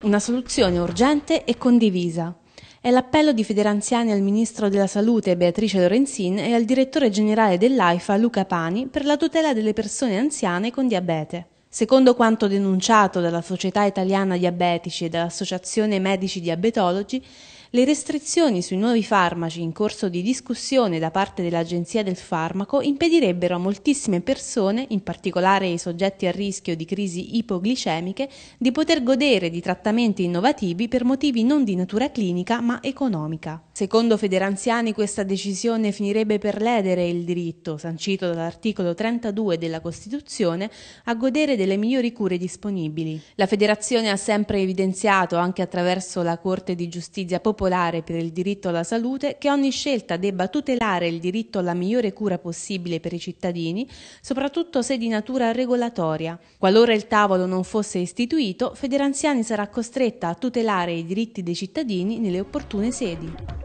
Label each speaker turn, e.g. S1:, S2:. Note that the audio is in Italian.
S1: Una soluzione urgente e condivisa. È l'appello di Federanziani al Ministro della Salute Beatrice Lorenzin e al Direttore Generale dell'AIFA Luca Pani per la tutela delle persone anziane con diabete. Secondo quanto denunciato dalla Società Italiana Diabetici e dall'Associazione Medici Diabetologi, le restrizioni sui nuovi farmaci in corso di discussione da parte dell'Agenzia del Farmaco impedirebbero a moltissime persone, in particolare i soggetti a rischio di crisi ipoglicemiche, di poter godere di trattamenti innovativi per motivi non di natura clinica ma economica. Secondo Federanziani questa decisione finirebbe per ledere il diritto, sancito dall'articolo 32 della Costituzione, a godere delle migliori cure disponibili. La Federazione ha sempre evidenziato, anche attraverso la Corte di Giustizia Popolare, popolare per il diritto alla salute che ogni scelta debba tutelare il diritto alla migliore cura possibile per i cittadini, soprattutto se di natura regolatoria. Qualora il tavolo non fosse istituito, Federanziani sarà costretta a tutelare i diritti dei cittadini nelle opportune sedi.